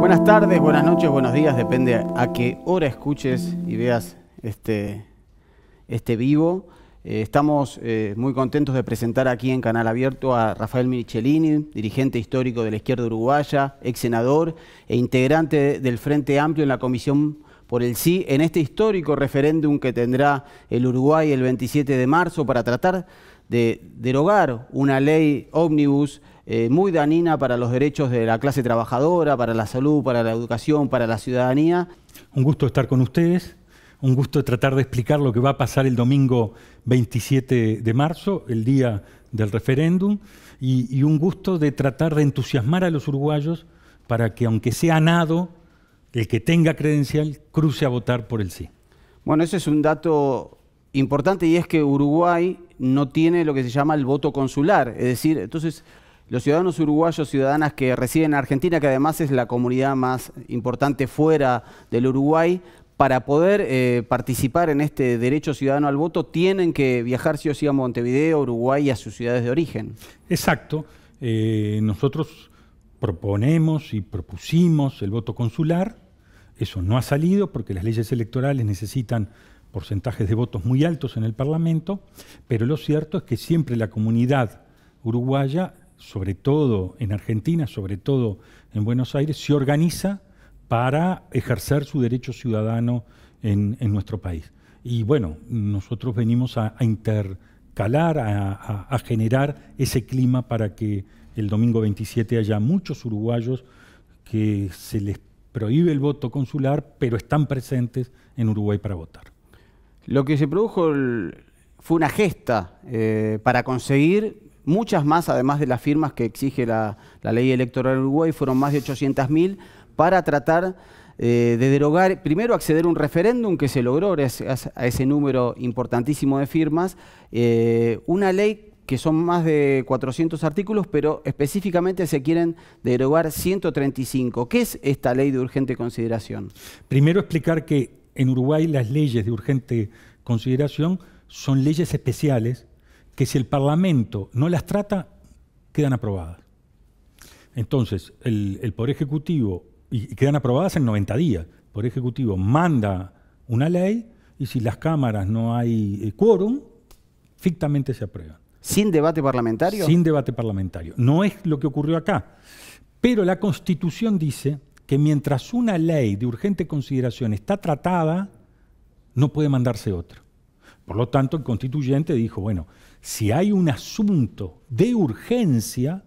Buenas tardes, buenas noches, buenos días, depende a qué hora escuches y veas este, este vivo. Eh, estamos eh, muy contentos de presentar aquí en Canal Abierto a Rafael Michelini, dirigente histórico de la izquierda uruguaya, ex senador e integrante del Frente Amplio en la Comisión por el sí en este histórico referéndum que tendrá el Uruguay el 27 de marzo para tratar de derogar una ley ómnibus eh, muy danina para los derechos de la clase trabajadora, para la salud, para la educación, para la ciudadanía. Un gusto estar con ustedes, un gusto de tratar de explicar lo que va a pasar el domingo 27 de marzo, el día del referéndum, y, y un gusto de tratar de entusiasmar a los uruguayos para que, aunque sea nado, el que tenga credencial cruce a votar por el sí. Bueno, ese es un dato importante y es que Uruguay no tiene lo que se llama el voto consular. Es decir, entonces los ciudadanos uruguayos, ciudadanas que residen en Argentina, que además es la comunidad más importante fuera del Uruguay, para poder eh, participar en este derecho ciudadano al voto, tienen que viajar si o sí a Montevideo, Uruguay y a sus ciudades de origen. Exacto. Eh, nosotros proponemos y propusimos el voto consular. Eso no ha salido porque las leyes electorales necesitan porcentajes de votos muy altos en el Parlamento, pero lo cierto es que siempre la comunidad uruguaya sobre todo en Argentina, sobre todo en Buenos Aires, se organiza para ejercer su derecho ciudadano en, nuestro país. Y bueno, nosotros venimos a, intercalar, a, generar ese clima para que el domingo 27 haya muchos uruguayos que se les prohíbe el voto consular, pero están presentes en Uruguay para votar. Lo que se produjo fue una gesta eh, para conseguir muchas más, además de las firmas que exige la, ley electoral de Uruguay, fueron más de 800.000 para tratar eh, de derogar, primero acceder a un referéndum que se logró a ese número importantísimo de firmas, eh, una ley que son más de 400 artículos, pero específicamente se quieren derogar 135. ¿Qué es esta ley de urgente consideración? Primero explicar que en Uruguay las leyes de urgente consideración son leyes especiales que si el Parlamento no las trata, quedan aprobadas. Entonces, el, Poder Ejecutivo, y, quedan aprobadas en 90 días, el Poder Ejecutivo manda una ley y si las cámaras no hay eh, quórum, fictamente se aprueban. ¿Sin debate parlamentario? Sin debate parlamentario. No es lo que ocurrió acá. Pero la Constitución dice que mientras una ley de urgente consideración está tratada, no puede mandarse otra. Por lo tanto, el constituyente dijo, bueno, si hay un asunto de urgencia,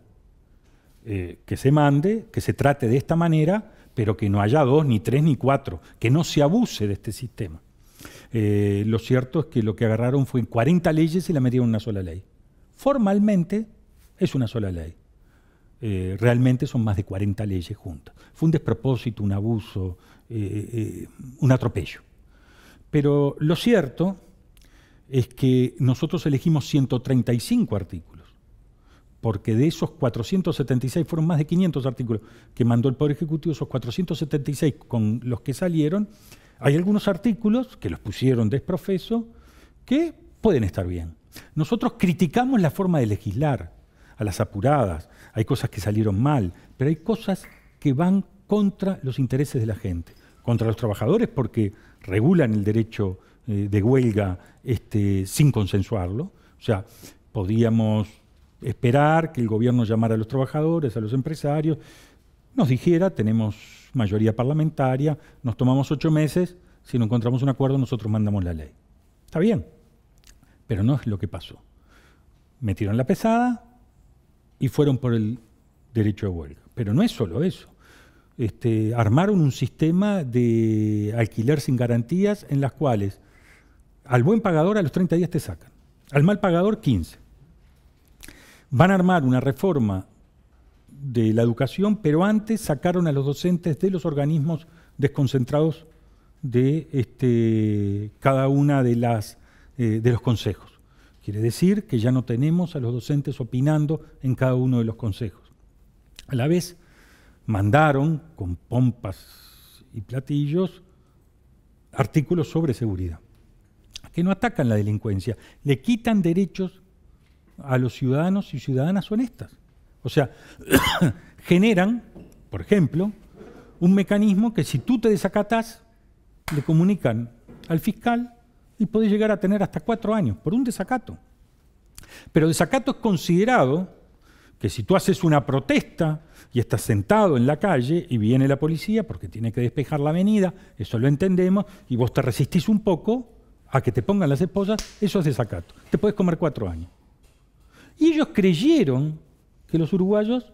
eh, que se mande, que se trate de esta manera, pero que no haya dos, ni tres, ni cuatro, que no se abuse de este sistema. Eh, lo cierto es que lo que agarraron fue 40 leyes y la metieron en una sola ley. Formalmente es una sola ley. Eh, realmente son más de 40 leyes juntas. Fue un despropósito, un abuso, un atropello. Pero lo cierto es que nosotros elegimos 135 artículos, porque de esos 476 fueron más de 500 artículos que mandó el Poder Ejecutivo, esos 476 con los que salieron, hay algunos artículos que los pusieron desprofeso que pueden estar bien. Nosotros criticamos la forma de legislar a las apuradas, hay cosas que salieron mal, pero hay cosas que van contra los intereses de la gente, contra los trabajadores porque regulan el derecho eh, de huelga este, sin consensuarlo. O sea, podíamos esperar que el gobierno llamara a los trabajadores, a los empresarios, nos dijera, tenemos mayoría parlamentaria, nos tomamos ocho meses, si no encontramos un acuerdo nosotros mandamos la ley. Está bien, pero no es lo que pasó. Metieron la pesada y fueron por el derecho de huelga. Pero no es solo eso. Este, armaron un sistema de alquiler sin garantías en las cuales al buen pagador a los 30 días te sacan. Al mal pagador 15. Van a armar una reforma de la educación, pero antes sacaron a los docentes de los organismos desconcentrados de este, cada una de las eh, de los consejos. Quiere decir que ya no tenemos a los docentes opinando en cada uno de los consejos. A la vez mandaron con pompas y platillos artículos sobre seguridad que no atacan la delincuencia, le quitan derechos a los ciudadanos y ciudadanas honestas. O sea, generan, por ejemplo, un mecanismo que si tú te desacatas, le comunican al fiscal y podés llegar a tener hasta cuatro años por un desacato. Pero desacato es considerado que si tú haces una protesta y estás sentado en la calle y viene la policía porque tiene que despejar la avenida, eso lo entendemos, y vos te resistís un poco, a que te pongan las esposas, eso es desacato. Te puedes comer cuatro años. Y ellos creyeron que los uruguayos,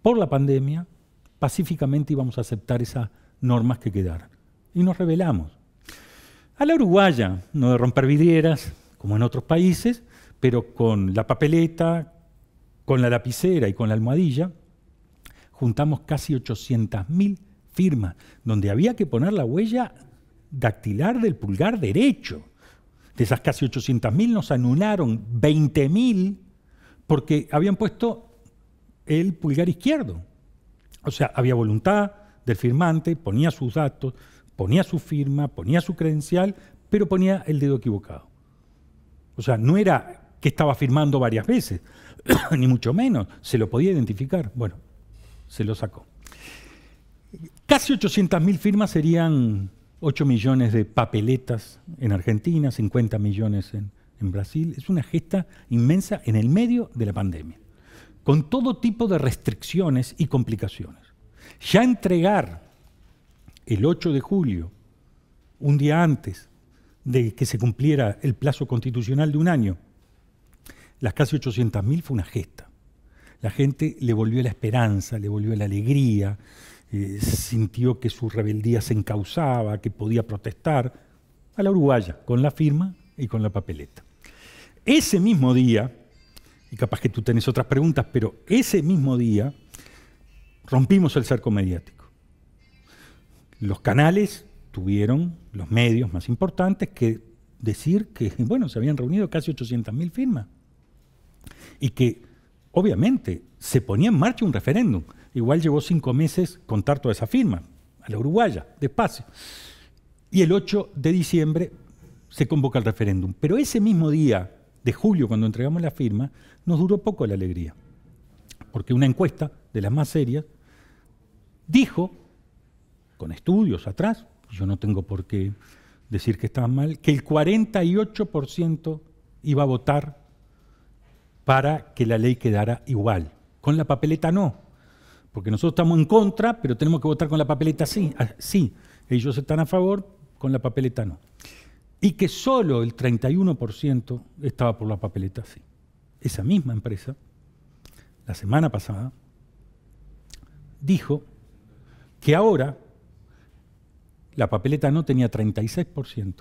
por la pandemia, pacíficamente íbamos a aceptar esas normas que quedaran. Y nos rebelamos. A la uruguaya, no de romper vidrieras, como en otros países, pero con la papeleta, con la lapicera y con la almohadilla, juntamos casi 800.000 firmas, donde había que poner la huella dactilar del pulgar derecho. De esas casi 800.000 nos anularon 20.000 porque habían puesto el pulgar izquierdo. O sea, había voluntad del firmante, ponía sus datos, ponía su firma, ponía su credencial, pero ponía el dedo equivocado. O sea, no era que estaba firmando varias veces, ni mucho menos, se lo podía identificar. Bueno, se lo sacó. Casi 800.000 firmas serían 8 millones de papeletas en Argentina, 50 millones en, Brasil. Es una gesta inmensa en el medio de la pandemia, con todo tipo de restricciones y complicaciones. Ya entregar el 8 de julio, un día antes de que se cumpliera el plazo constitucional de un año, las casi 800.000 fue una gesta. La gente le volvió la esperanza, le volvió la alegría, eh, sintió que su rebeldía se encausaba, que podía protestar, a la uruguaya, con la firma y con la papeleta. Ese mismo día, y capaz que tú tenés otras preguntas, pero ese mismo día rompimos el cerco mediático. Los canales tuvieron, los medios más importantes, que decir que, bueno, se habían reunido casi 800.000 firmas y que obviamente se ponía en marcha un referéndum. Igual llevó cinco meses contar toda esa firma, a la uruguaya, despacio. Y el 8 de diciembre se convoca el referéndum. Pero ese mismo día de julio, cuando entregamos la firma, nos duró poco la alegría. Porque una encuesta de las más serias dijo, con estudios atrás, yo no tengo por qué decir que estaba mal, que el 48% iba a votar para que la ley quedara igual. Con la papeleta no, porque nosotros estamos en contra, pero tenemos que votar con la papeleta sí. Ah, sí. Ellos están a favor, con la papeleta no. Y que solo el 31% estaba por la papeleta sí. Esa misma empresa, la semana pasada, dijo que ahora la papeleta no tenía 36%,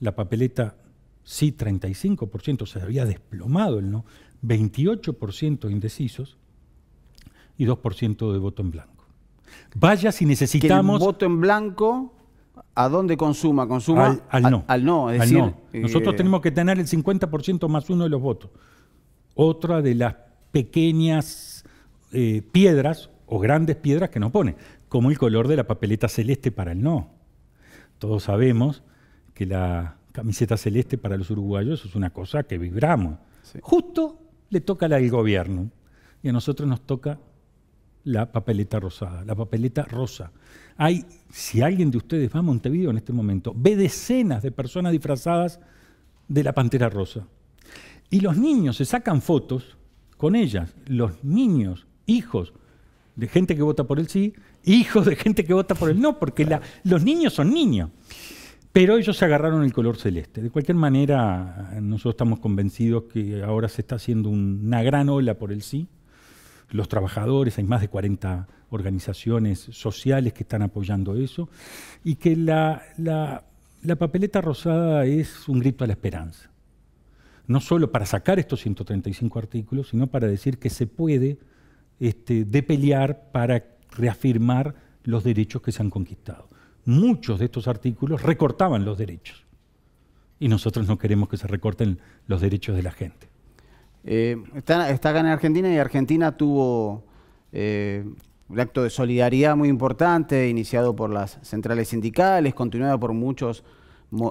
la papeleta sí 35%, se había desplomado el no, 28% indecisos, y 2% de voto en blanco. Vaya si necesitamos... Que el voto en blanco, ¿a dónde consuma? Consuma al, no. Al, no, es decir, Nosotros eh, tenemos que tener el 50% más uno de los votos. Otra de las pequeñas eh, piedras o grandes piedras que nos pone, como el color de la papeleta celeste para el no. Todos sabemos que la camiseta celeste para los uruguayos es una cosa que vibramos. Justo le toca la del gobierno y a nosotros nos toca la papeleta rosada, la papeleta rosa. Hay, si alguien de ustedes va a Montevideo en este momento, ve decenas de personas disfrazadas de la pantera rosa. Y los niños se sacan fotos con ellas, los niños, hijos de gente que vota por el sí, hijos de gente que vota por el no, porque los niños son niños. Pero ellos se agarraron el color celeste. De cualquier manera, nosotros estamos convencidos que ahora se está haciendo una gran ola por el sí los trabajadores, hay más de 40 organizaciones sociales que están apoyando eso, y que la, papeleta rosada es un grito a la esperanza. No solo para sacar estos 135 artículos, sino para decir que se puede este, para reafirmar los derechos que se han conquistado. Muchos de estos artículos recortaban los derechos y nosotros no queremos que se recorten los derechos de la gente. Eh, está, acá en Argentina y Argentina tuvo eh, un acto de solidaridad muy importante, iniciado por las centrales sindicales, continuado por muchos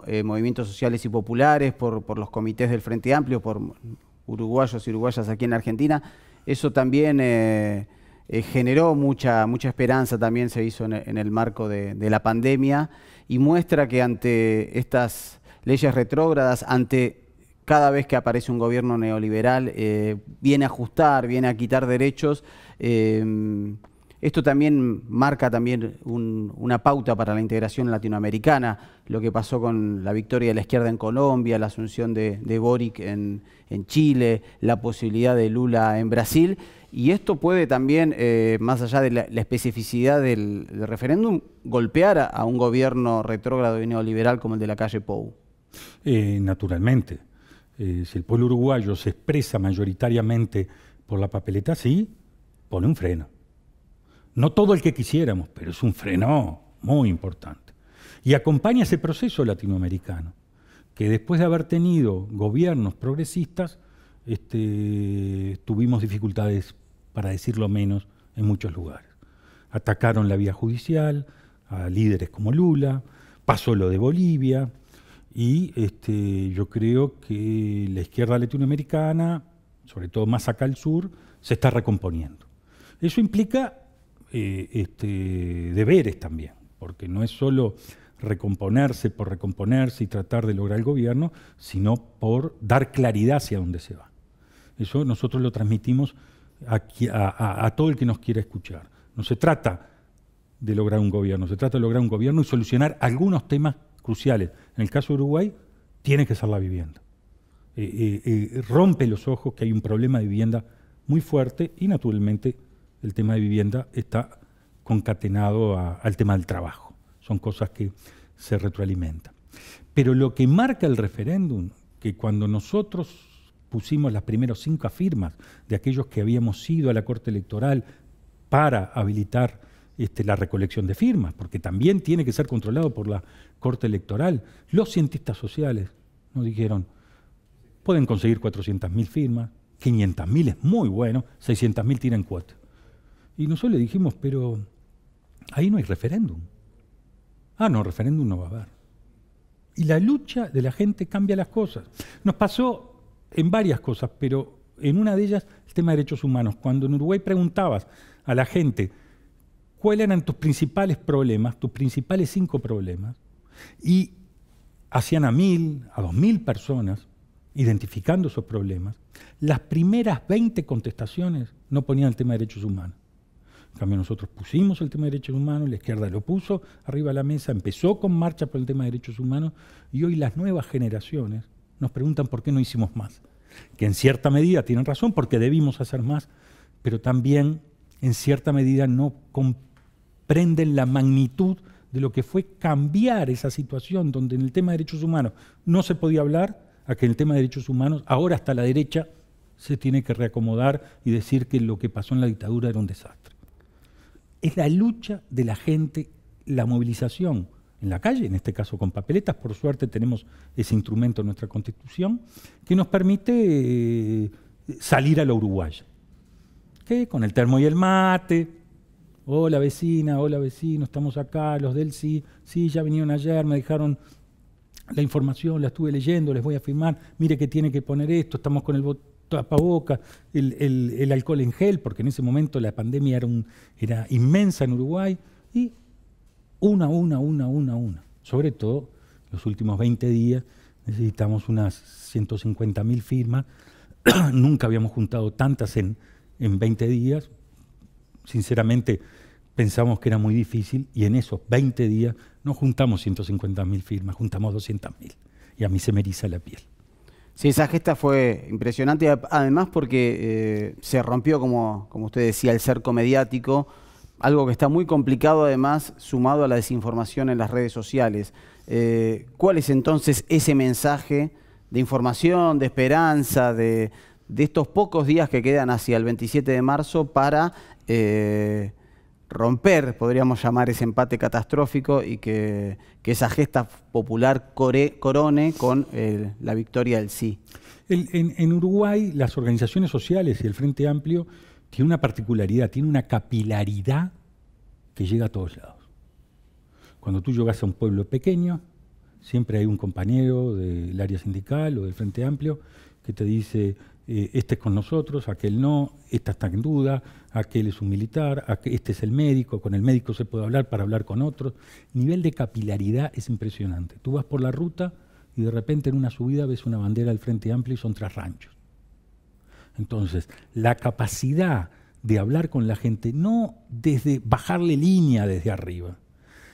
eh, movimientos sociales y populares, por, los comités del Frente Amplio, por uruguayos y uruguayas aquí en Argentina. Eso también generó mucha, mucha esperanza, también se hizo en, e, el marco de la pandemia y muestra que ante estas leyes retrógradas, ante cada vez que aparece un gobierno neoliberal eh, viene a ajustar, viene a quitar derechos. Eh, esto también marca también una pauta para la integración latinoamericana, lo que pasó con la victoria de la izquierda en Colombia, la asunción de, Boric en, Chile, la posibilidad de Lula en Brasil. Y esto puede también, eh, más allá de la, especificidad del, referéndum, golpear a, a, un gobierno retrógrado y neoliberal como el de la calle Pou. naturalmente. Eh, si el pueblo uruguayo se expresa mayoritariamente por la papeleta, sí, pone un freno. No todo el que quisiéramos, pero es un freno muy importante. Y acompaña ese proceso latinoamericano, que después de haber tenido gobiernos progresistas, este, tuvimos dificultades, para decirlo menos, en muchos lugares. Atacaron la vía judicial, a líderes como Lula, pasó lo de Bolivia, y este, yo creo que la izquierda latinoamericana, sobre todo más acá al sur, se está recomponiendo. Eso implica eh, este, deberes también, porque no es solo recomponerse por recomponerse y tratar de lograr el gobierno, sino por dar claridad hacia dónde se va. Eso nosotros lo transmitimos a, a, todo el que nos quiera escuchar. No se trata de lograr un gobierno, se trata de lograr un gobierno y solucionar algunos temas cruciales, en el caso de Uruguay, tiene que ser la vivienda. Eh, eh, eh, rompe los ojos que hay un problema de vivienda muy fuerte y naturalmente el tema de vivienda está concatenado al tema del trabajo. Son cosas que se retroalimentan. Pero lo que marca el referéndum, que cuando nosotros pusimos las primeras cinco firmas de aquellos que habíamos ido a la Corte Electoral para habilitar este, la recolección de firmas, porque también tiene que ser controlado por la Corte Electoral. Los cientistas sociales nos dijeron, pueden conseguir 400.000 firmas, 500.000 es muy bueno, 600.000 tienen cuatro. Y nosotros le dijimos, pero ahí no hay referéndum. Ah, no, referéndum no va a haber. Y la lucha de la gente cambia las cosas. Nos pasó en varias cosas, pero en una de ellas el tema de derechos humanos. Cuando en Uruguay preguntabas a la gente, cuáles eran tus principales problemas, tus principales cinco problemas, y hacían a mil, a dos mil personas, identificando esos problemas, las primeras 20 contestaciones no ponían el tema de derechos humanos. En cambio, nosotros pusimos el tema de derechos humanos, la izquierda lo puso arriba de la mesa, empezó con marcha por el tema de derechos humanos, y hoy las nuevas generaciones nos preguntan por qué no hicimos más. Que en cierta medida tienen razón, porque debimos hacer más, pero también en cierta medida no comprenden prenden la magnitud de lo que fue cambiar esa situación donde en el tema de derechos humanos no se podía hablar, a que en el tema de derechos humanos ahora hasta la derecha se tiene que reacomodar y decir que lo que pasó en la dictadura era un desastre. Es la lucha de la gente, la movilización en la calle, en este caso con papeletas, por suerte tenemos ese instrumento en nuestra constitución, que nos permite eh, salir a la Uruguaya. Que con el termo y el mate, Hola vecina, hola vecino, estamos acá, los del sí, sí, ya vinieron ayer, me dejaron la información, la estuve leyendo, les voy a firmar, mire que tiene que poner esto, estamos con el tapabocas, el, alcohol en gel, porque en ese momento la pandemia era, inmensa en Uruguay, y una, una, una, una, una. Sobre todo, los últimos 20 días necesitamos unas 150.000 firmas, nunca habíamos juntado tantas en 20 días, sinceramente pensamos que era muy difícil y en esos 20 días no juntamos 150.000 firmas, juntamos 200.000. Y a mí se me eriza la piel. Sí, esa gesta fue impresionante, además porque eh, se rompió, como, como usted decía, el cerco mediático, algo que está muy complicado además sumado a la desinformación en las redes sociales. Eh, ¿Cuál es entonces ese mensaje de información, de esperanza, de, de estos pocos días que quedan hacia el 27 de marzo para eh, romper, podríamos llamar, ese empate catastrófico y que, esa gesta popular corone con la victoria del sí. en, en, Uruguay las organizaciones sociales y el Frente Amplio tiene una particularidad, tiene una capilaridad que llega a todos lados. Cuando tú llegas a un pueblo pequeño, siempre hay un compañero del área sindical o del Frente Amplio que te dice, eh, este es con nosotros, aquel no, esta está en duda, aquel es un militar, este es el médico, con el médico se puede hablar para hablar con otros. Nivel de capilaridad es impresionante. Tú vas por la ruta y de repente en una subida ves una bandera del Frente Amplio y son tres ranchos. Entonces, la capacidad de hablar con la gente, no desde bajarle línea desde arriba,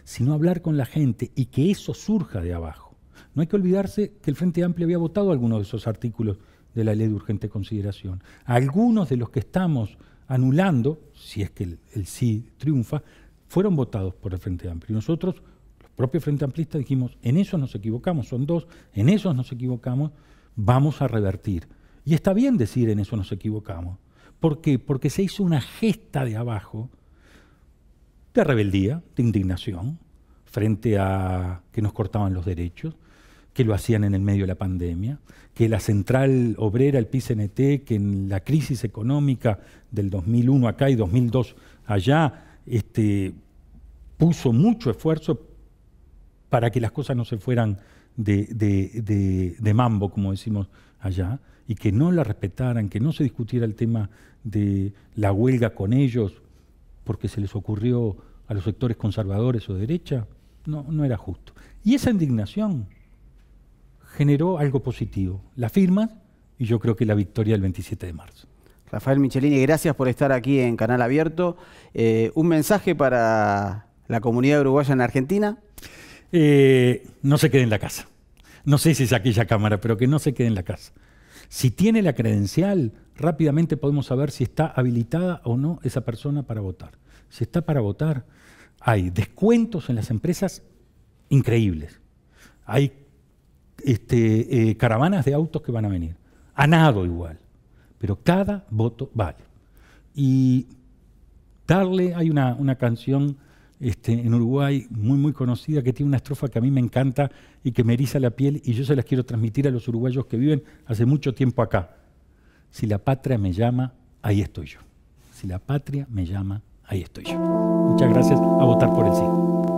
sino hablar con la gente y que eso surja de abajo. No hay que olvidarse que el Frente Amplio había votado algunos de esos artículos de la ley de urgente consideración. Algunos de los que estamos anulando, si es que el, sí triunfa, fueron votados por el Frente Amplio. Y nosotros, los propios Frente Amplistas, dijimos, en eso nos equivocamos, son dos, en eso nos equivocamos, vamos a revertir. Y está bien decir en eso nos equivocamos. ¿Por qué? Porque se hizo una gesta de abajo de rebeldía, de indignación, frente a que nos cortaban los derechos, que lo hacían en el medio de la pandemia, que la central obrera, el PCNT, que en la crisis económica del 2001 acá y 2002 allá, este, puso mucho esfuerzo para que las cosas no se fueran de, mambo, como decimos allá, y que no la respetaran, que no se discutiera el tema de la huelga con ellos, porque se les ocurrió a los sectores conservadores o de derecha, no era justo. Y esa indignación generó algo positivo. La firma y yo creo que la victoria del 27 de marzo. Rafael Michelini, gracias por estar aquí en Canal Abierto. Eh, ¿Un mensaje para la comunidad uruguaya en Argentina? Eh, no se quede en la casa. No sé si es aquella cámara, pero que no se quede en la casa. Si tiene la credencial, rápidamente podemos saber si está habilitada o no esa persona para votar. Si está para votar, hay descuentos en las empresas increíbles. Hay este, eh, caravanas de autos que van a venir. A nado igual. Pero cada voto vale. Y darle, hay una, una canción este, en Uruguay muy, muy conocida que tiene una estrofa que a mí me encanta y que me eriza la piel y yo se las quiero transmitir a los uruguayos que viven hace mucho tiempo acá. Si la patria me llama, ahí estoy yo. Si la patria me llama, ahí estoy yo. Muchas gracias a votar por el sí.